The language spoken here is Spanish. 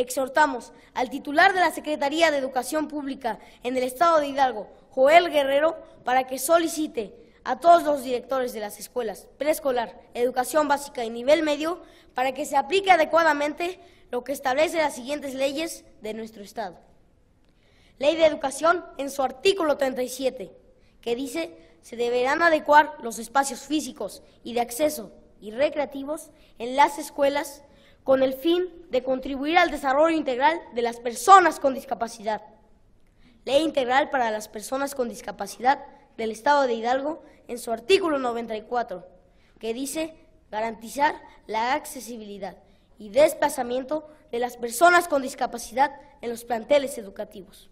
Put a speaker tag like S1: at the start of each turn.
S1: exhortamos al titular de la Secretaría de Educación Pública en el Estado de Hidalgo, Joel Guerrero, para que solicite a todos los directores de las escuelas preescolar, educación básica y nivel medio para que se aplique adecuadamente lo que establece las siguientes leyes de nuestro Estado. Ley de Educación en su artículo 37, que dice se deberán adecuar los espacios físicos y de acceso y recreativos en las escuelas con el fin de contribuir al desarrollo integral de las personas con discapacidad. Ley integral para las personas con discapacidad del Estado de Hidalgo en su artículo 94, que dice garantizar la accesibilidad y desplazamiento de las personas con discapacidad en los planteles educativos.